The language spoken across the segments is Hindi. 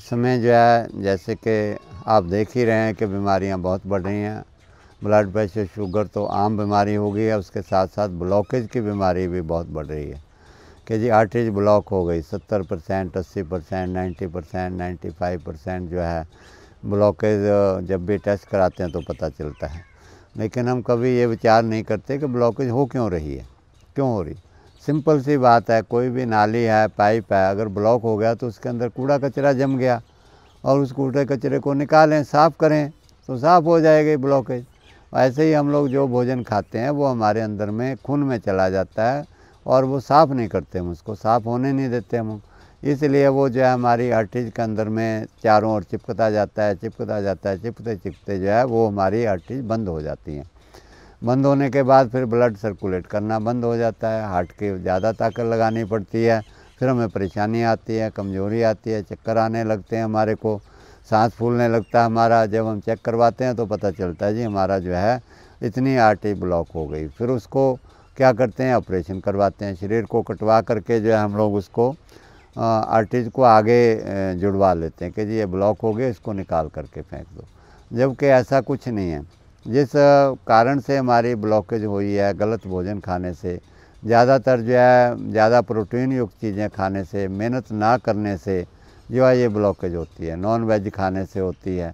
इस समय जो है जैसे कि आप देख ही रहे हैं कि बीमारियां बहुत बढ़ रही हैं ब्लड प्रेशर शुगर तो आम बीमारी हो गई है उसके साथ साथ ब्लॉकेज की बीमारी भी बहुत बढ़ रही है कि जी आर्टरीज ब्लॉक हो गई सत्तर परसेंट अस्सी percent ninety percent ninety five percent जो है ब्लॉकेज जब भी टेस्ट कराते हैं तो पता चलता है लेकिन हम कभी ये विचार नहीं करते कि ब्लॉकेज हो क्यों रही है क्यों हो रही है सिंपल सी बात है कोई भी नाली है पाइप है अगर ब्लॉक हो गया तो उसके अंदर कूड़ा कचरा जम गया और उस कूड़े कचरे को निकालें साफ़ करें तो साफ़ हो जाएगी ब्लॉकेज ऐसे ही हम लोग जो भोजन खाते हैं वो हमारे अंदर में खून में चला जाता है और वो साफ़ नहीं करते हम उसको साफ़ होने नहीं देते हम इसलिए वो जो है हमारी आर्टिज के अंदर में चारों ओर चिपकता जाता है चिपकता जाता है चिपकते चिपकते जो है वो हमारी आर्टिज बंद हो जाती हैं बंद होने के बाद फिर ब्लड सर्कुलेट करना बंद हो जाता है हार्ट की ज़्यादा ताकत लगानी पड़ती है फिर हमें परेशानी आती है कमज़ोरी आती है चक्कर आने लगते हैं हमारे को सांस फूलने लगता है हमारा जब हम चेक करवाते हैं तो पता चलता है जी हमारा जो है इतनी आर्टरी ब्लॉक हो गई फिर उसको क्या करते हैं ऑपरेशन करवाते हैं शरीर को कटवा करके जो है हम लोग उसको आर्टिज को आगे जुड़वा लेते हैं कि जी ये ब्लॉक हो गए इसको निकाल करके फेंक दो जबकि ऐसा कुछ नहीं है जिस कारण से हमारी ब्लॉकेज हुई है गलत भोजन खाने से ज़्यादातर जो है ज़्यादा प्रोटीन युक्त चीज़ें खाने से मेहनत ना करने से जो है ये ब्लॉकेज होती है नॉन वेज खाने से होती है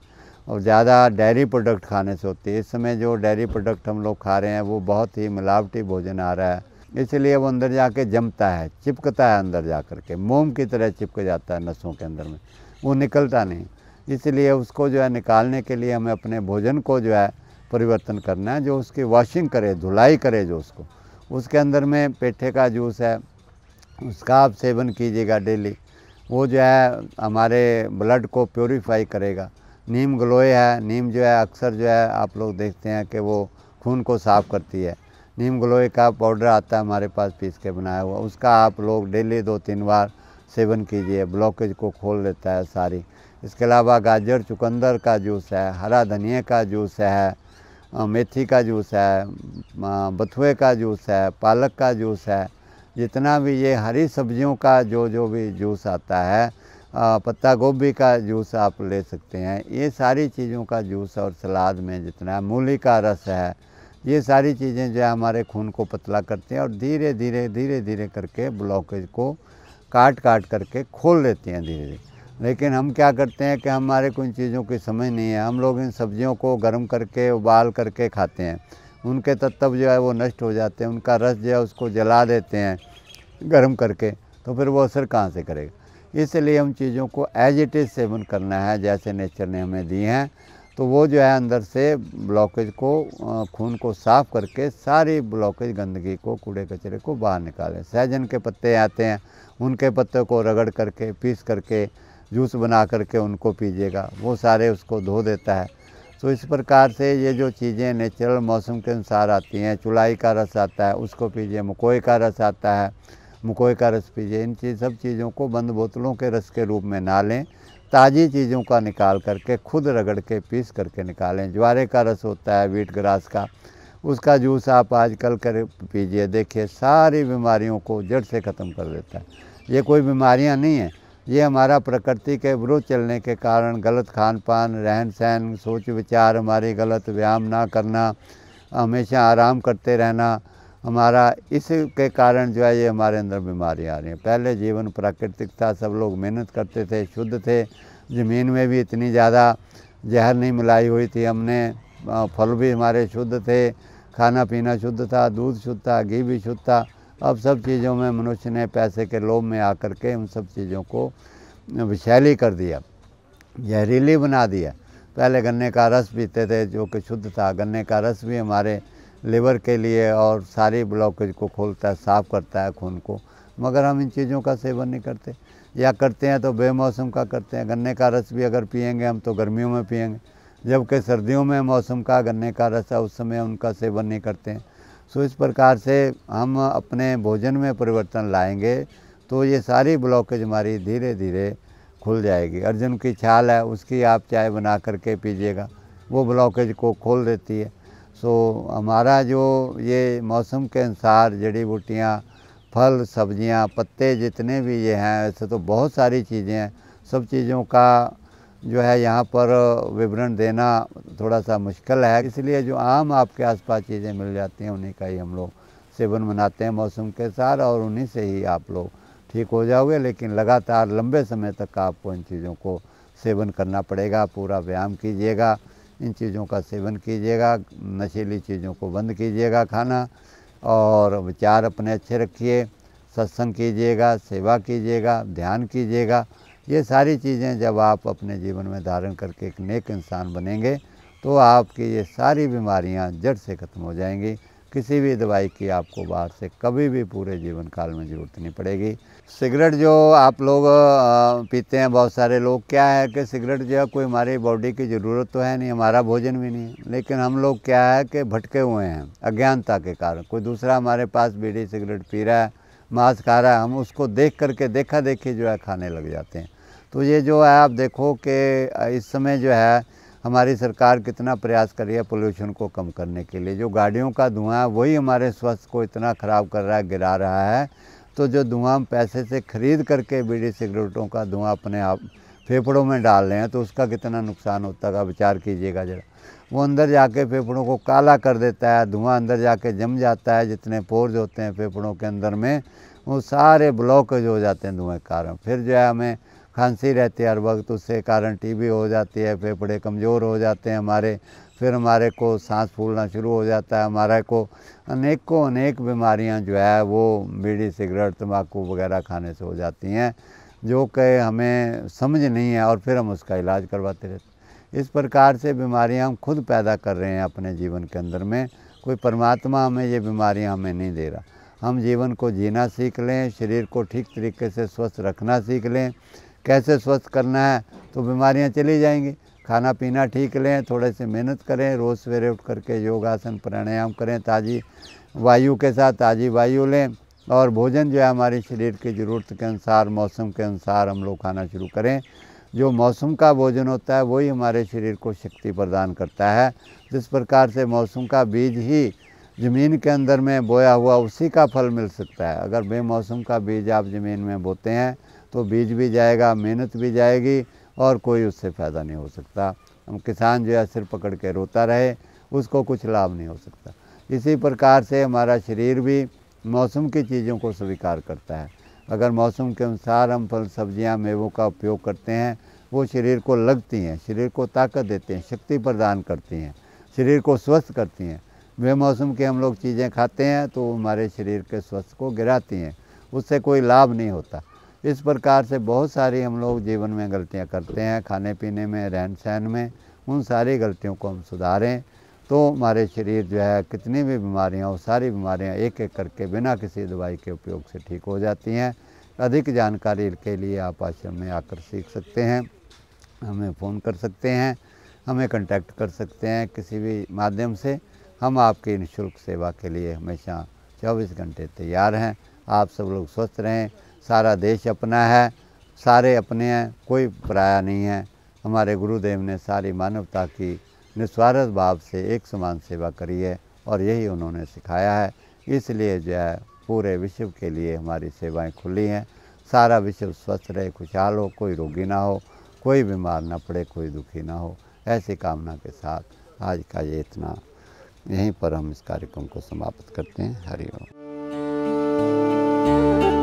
और ज़्यादा डेयरी प्रोडक्ट खाने से होती है इस समय जो डेयरी प्रोडक्ट हम लोग खा रहे हैं वो बहुत ही मिलावटी भोजन आ रहा है इसलिए वो अंदर जाके जमता है चिपकता है अंदर जा कर के मोम की तरह चिपक जाता है नसों के अंदर में वो निकलता नहीं इसलिए उसको जो है निकालने के लिए हमें अपने भोजन को जो है परिवर्तन करना है जो उसकी वॉशिंग करे धुलाई करे जो उसको उसके अंदर में पेठे का जूस है उसका आप सेवन कीजिएगा डेली वो जो है हमारे ब्लड को प्योरीफाई करेगा नीम ग्लोए है नीम जो है अक्सर जो है आप लोग देखते हैं कि वो खून को साफ़ करती है नीम ग्लोए का पाउडर आता है हमारे पास पीस के बनाया हुआ उसका आप लोग डेली दो तीन बार सेवन कीजिए ब्लॉकेज को खोल लेता है सारी इसके अलावा गाजर चुकंदर का जूस है हरा धनिया का जूस है मेथी का जूस है बथुए का जूस है पालक का जूस है जितना भी ये हरी सब्जियों का जो जो भी जूस आता है पत्ता गोभी का जूस आप ले सकते हैं ये सारी चीज़ों का जूस और सलाद में जितना है मूली का रस है ये सारी चीज़ें जो है हमारे खून को पतला करते हैं और धीरे धीरे धीरे धीरे करके ब्लॉकेज को काट काट करके खोल लेते हैं धीरे धीरे लेकिन हम क्या करते हैं कि हमारे कुछ चीज़ों की समझ नहीं है हम लोग इन सब्जियों को गर्म करके उबाल करके खाते हैं उनके तत्व जो है वो नष्ट हो जाते हैं उनका रस जो है उसको जला देते हैं गर्म करके तो फिर वो असर कहाँ से करेगा इसलिए हम चीज़ों को एज इट इज़ सेवन करना है जैसे नेचर ने हमें दी हैं तो वो जो है अंदर से ब्लॉकेज को खून को साफ करके सारी ब्लॉकेज गंदगी को कूड़े कचरे को बाहर निकालें सहजन के पत्ते आते हैं उनके पत्ते को रगड़ करके पीस करके जूस बना करके उनको पीजिएगा वो सारे उसको धो देता है तो इस प्रकार से ये जो चीज़ें नेचुरल मौसम के अनुसार आती हैं चुलाई का रस आता है उसको पीजिए मकोई का रस आता है मकोई का रस पीजिए इन चीज़ सब चीज़ों को बंद बोतलों के रस के रूप में ना लें ताज़ी चीज़ों का निकाल करके खुद रगड़ के पीस करके निकालें ज्वारे का रस होता है वीट ग्रास का उसका जूस आप आजकल कर पीजिए देखिए सारी बीमारियों को जड़ से ख़त्म कर देता है ये कोई बीमारियां नहीं हैं ये हमारा प्रकृति के विरुद्ध चलने के कारण गलत खान पान रहन सहन सोच विचार हमारे गलत व्यायाम ना करना हमेशा आराम करते रहना हमारा इसके कारण जो है ये हमारे अंदर बीमारी आ रही है पहले जीवन प्राकृतिक था सब लोग मेहनत करते थे शुद्ध थे ज़मीन में भी इतनी ज़्यादा जहर नहीं मिलाई हुई थी हमने फल भी हमारे शुद्ध थे खाना पीना शुद्ध था दूध शुद्ध था घी भी शुद्ध था अब सब चीज़ों में मनुष्य ने पैसे के लोभ में आकर के उन सब चीज़ों को विशैली कर दिया जहरीली बना दिया पहले गन्ने का रस पीते थे जो कि शुद्ध था गन्ने का रस भी हमारे लिवर के लिए और सारी ब्लॉकेज को खोलता है साफ़ करता है खून को मगर हम इन चीज़ों का सेवन नहीं करते या करते हैं तो बेमौसम का करते हैं गन्ने का रस भी अगर पियेंगे हम तो गर्मियों में पियेंगे जबकि सर्दियों में मौसम का गन्ने का रस है उस समय उनका सेवन नहीं करते हैं सो इस प्रकार से हम अपने भोजन में परिवर्तन लाएंगे तो ये सारी ब्लॉकेज हमारी धीरे धीरे खुल जाएगी अर्जुन की छाल है उसकी आप चाय बना करके पीजिएगा वो ब्लॉकेज को खोल देती है सो हमारा जो ये मौसम के अनुसार जड़ी बूटियाँ फल सब्ज़ियाँ पत्ते जितने भी ये हैं ऐसे तो बहुत सारी चीज़ें हैं सब चीज़ों का जो है यहाँ पर विवरण देना थोड़ा सा मुश्किल है इसलिए जो आम आपके आसपास चीज़ें मिल जाती हैं उन्हीं का ही हम लोग सेवन मनाते हैं मौसम के साथ और उन्हीं से ही आप लोग ठीक हो जाओगे लेकिन लगातार लंबे समय तक आपको इन चीज़ों को सेवन करना पड़ेगा पूरा व्यायाम कीजिएगा इन चीज़ों का सेवन कीजिएगा नशीली चीज़ों को बंद कीजिएगा खाना और विचार अपने अच्छे रखिए सत्संग कीजिएगा सेवा कीजिएगा ध्यान कीजिएगा ये सारी चीज़ें जब आप अपने जीवन में धारण करके एक नेक इंसान बनेंगे तो आपकी ये सारी बीमारियां जड़ से ख़त्म हो जाएंगी किसी भी दवाई की आपको बाहर से कभी भी पूरे जीवन काल में ज़रूरत नहीं पड़ेगी सिगरेट जो आप लोग पीते हैं बहुत सारे लोग क्या है कि सिगरेट जो है कोई हमारी बॉडी की ज़रूरत तो है नहीं हमारा भोजन भी नहीं है लेकिन हम लोग क्या है कि भटके हुए हैं अज्ञानता के कारण कोई दूसरा हमारे पास बीड़ी सिगरेट पी रहा है मांस खा रहा है हम उसको देख करके देखा देखी जो है खाने लग जाते हैं तो ये जो है आप देखो कि इस समय जो है हमारी सरकार कितना प्रयास कर रही है पोल्यूशन को कम करने के लिए जो गाड़ियों का धुआं है वही हमारे स्वास्थ्य को इतना ख़राब कर रहा है गिरा रहा है तो जो धुआं हम पैसे से खरीद करके बीड़ी सिगरेटों का धुआं अपने आप फेफड़ों में डाल रहे हैं तो उसका कितना नुकसान होता है विचार कीजिएगा ज़रा वो अंदर जाके फेफड़ों को काला कर देता है धुआँ अंदर जाके जम जाता है जितने पोर्ज होते हैं फेफड़ों के अंदर में वो सारे ब्लॉकेज हो जाते हैं धुएँ के कारण फिर जो है हमें खांसी रहती है हर वक्त उससे कारण टीबी हो जाती है फेफड़े कमज़ोर हो जाते हैं हमारे फिर हमारे को सांस फूलना शुरू हो जाता है हमारे को अनेक को अनेक बीमारियां जो है वो बीड़ी सिगरेट तम्बाकू वगैरह खाने से हो जाती हैं जो कि हमें समझ नहीं है और फिर हम उसका इलाज करवाते रहते इस प्रकार से बीमारियाँ हम खुद पैदा कर रहे हैं अपने जीवन के अंदर में कोई परमात्मा हमें ये बीमारियाँ हमें नहीं दे रहा हम जीवन को जीना सीख लें शरीर को ठीक तरीके से स्वस्थ रखना सीख लें कैसे स्वस्थ करना है तो बीमारियां चली जाएंगी खाना पीना ठीक लें थोड़े से मेहनत करें रोज़ सवेरे उठ करके योगासन प्राणायाम करें ताज़ी वायु के साथ ताज़ी वायु लें और भोजन जो है हमारे शरीर की ज़रूरत के अनुसार मौसम के अनुसार हम लोग खाना शुरू करें जो मौसम का भोजन होता है वही हमारे शरीर को शक्ति प्रदान करता है जिस प्रकार से मौसम का बीज ही ज़मीन के अंदर में बोया हुआ उसी का फल मिल सकता है अगर बेमौसम का बीज आप ज़मीन में बोते हैं तो बीज भी जाएगा मेहनत भी जाएगी और कोई उससे फ़ायदा नहीं हो सकता हम किसान जो है सिर पकड़ के रोता रहे उसको कुछ लाभ नहीं हो सकता इसी प्रकार से हमारा शरीर भी मौसम की चीज़ों को स्वीकार करता है अगर मौसम के अनुसार हम फल सब्जियां मेवों का उपयोग करते हैं वो शरीर को लगती हैं शरीर को ताकत देते हैं शक्ति प्रदान करती हैं शरीर को स्वस्थ करती हैं वे मौसम के हम लोग चीज़ें खाते हैं तो हमारे शरीर के स्वस्थ को गिराती हैं उससे कोई लाभ नहीं होता इस प्रकार से बहुत सारी हम लोग जीवन में गलतियां करते हैं खाने पीने में रहन सहन में उन सारी गलतियों को हम सुधारें तो हमारे शरीर जो है कितनी भी बीमारियां वो सारी बीमारियां एक एक करके बिना किसी दवाई के उपयोग से ठीक हो जाती हैं अधिक जानकारी के लिए आप आश्रम में आकर सीख सकते हैं हमें फ़ोन कर सकते हैं हमें कांटेक्ट कर सकते हैं किसी भी माध्यम से हम आपकी निःशुल्क सेवा के लिए हमेशा चौबीस घंटे तैयार हैं आप सब लोग स्वस्थ रहें सारा देश अपना है सारे अपने हैं कोई पराया नहीं है हमारे गुरुदेव ने सारी मानवता की निस्वार्थ भाव से एक समान सेवा करी है और यही उन्होंने सिखाया है इसलिए जो है पूरे विश्व के लिए हमारी सेवाएं खुली हैं सारा विश्व स्वस्थ रहे खुशहाल हो कोई रोगी ना हो कोई बीमार ना पड़े कोई दुखी ना हो ऐसी कामना के साथ आज का ये इतना यहीं पर हम इस कार्यक्रम को समाप्त करते हैं हरिओम